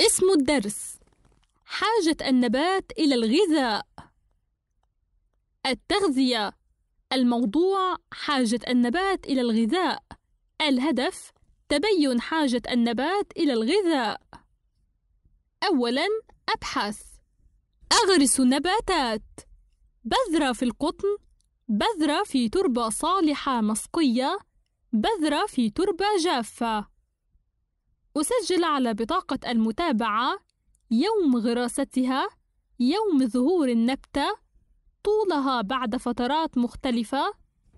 اسم الدرس حاجة النبات إلى الغذاء التغذية الموضوع حاجة النبات إلى الغذاء الهدف تبين حاجة النبات إلى الغذاء أولاً أبحث أغرس نباتات بذرة في القطن بذرة في تربة صالحة مسقية بذرة في تربة جافة أسجل على بطاقة المتابعة يوم غراستها، يوم ظهور النبتة، طولها بعد فترات مختلفة،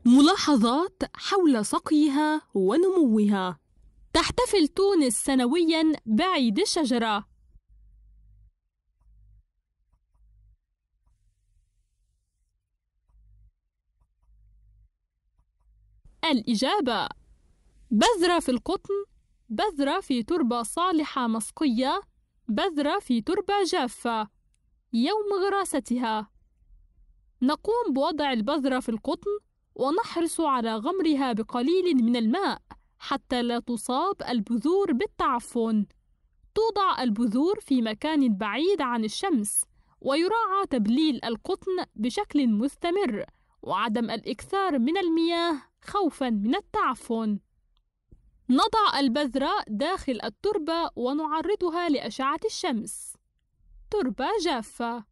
ملاحظات حول سقيها ونموها. تحتفل تونس سنويا بعيد الشجرة. الإجابة بذرة في القطن بذرة في تربة صالحة مسقية بذرة في تربة جافة يوم غراستها نقوم بوضع البذرة في القطن ونحرص على غمرها بقليل من الماء حتى لا تصاب البذور بالتعفن توضع البذور في مكان بعيد عن الشمس ويراعى تبليل القطن بشكل مستمر وعدم الاكثار من المياه خوفا من التعفن نضع البذرة داخل التربة ونعرضها لأشعة الشمس تربة جافة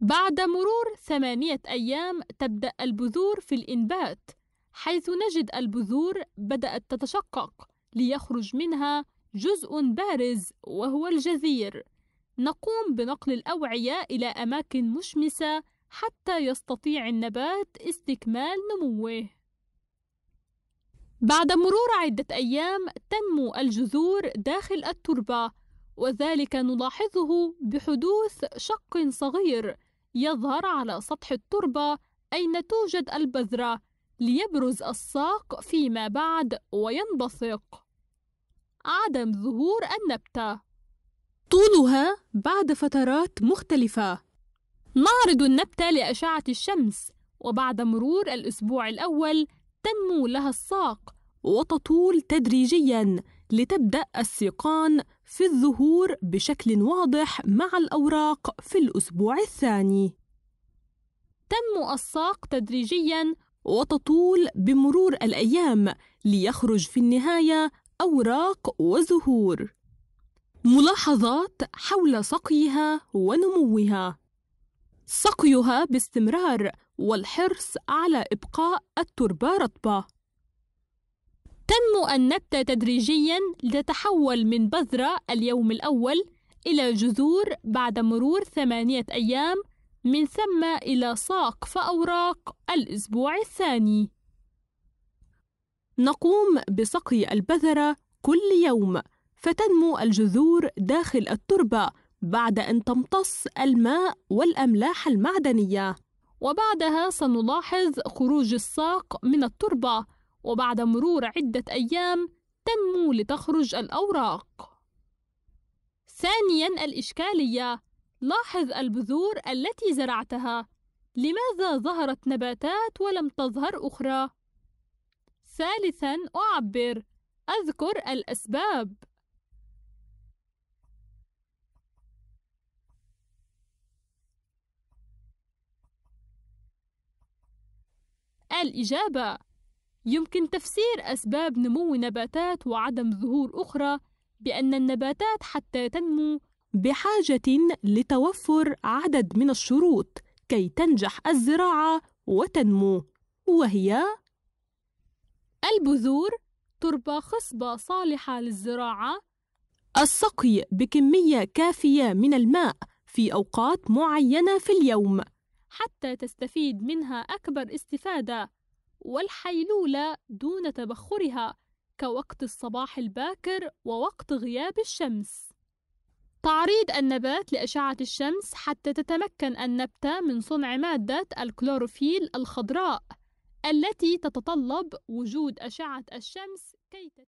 بعد مرور ثمانية أيام تبدأ البذور في الإنبات حيث نجد البذور بدأت تتشقق ليخرج منها جزء بارز وهو الجزير نقوم بنقل الأوعية إلى أماكن مشمسة حتى يستطيع النبات استكمال نموه بعد مرور عدة أيام تنمو الجذور داخل التربة وذلك نلاحظه بحدوث شق صغير يظهر على سطح التربة أين توجد البذرة ليبرز الساق فيما بعد وينبثق عدم ظهور النبتة طولها بعد فترات مختلفة نعرض النبتة لأشعة الشمس وبعد مرور الأسبوع الأول تنمو لها الساق وتطول تدريجيا لتبدأ السيقان في الظهور بشكل واضح مع الأوراق في الأسبوع الثاني. تنمو الساق تدريجيا وتطول بمرور الأيام ليخرج في النهاية أوراق وزهور. ملاحظات حول سقيها ونموها سقيها باستمرار والحرص على إبقاء التربة رطبة. تنمو النبتة تدريجيا لتتحول من بذرة اليوم الأول إلى جذور بعد مرور ثمانية أيام من ثم إلى ساق فأوراق الأسبوع الثاني. نقوم بسقي البذرة كل يوم فتنمو الجذور داخل التربة بعد أن تمتص الماء والأملاح المعدنية. وبعدها سنلاحظ خروج الساق من التربة وبعد مرور عدة أيام تنمو لتخرج الأوراق ثانيا الإشكالية لاحظ البذور التي زرعتها لماذا ظهرت نباتات ولم تظهر أخرى؟ ثالثا أعبر أذكر الأسباب الإجابة يمكن تفسير أسباب نمو نباتات وعدم ظهور أخرى بأن النباتات حتى تنمو بحاجة لتوفر عدد من الشروط كي تنجح الزراعة وتنمو وهي البذور تربة خصبة صالحة للزراعة السقي بكمية كافية من الماء في أوقات معينة في اليوم حتى تستفيد منها أكبر استفادة والحيلولة دون تبخرها كوقت الصباح الباكر ووقت غياب الشمس تعريض النبات لأشعة الشمس حتى تتمكن النبتة من صنع مادة الكلوروفيل الخضراء التي تتطلب وجود أشعة الشمس كي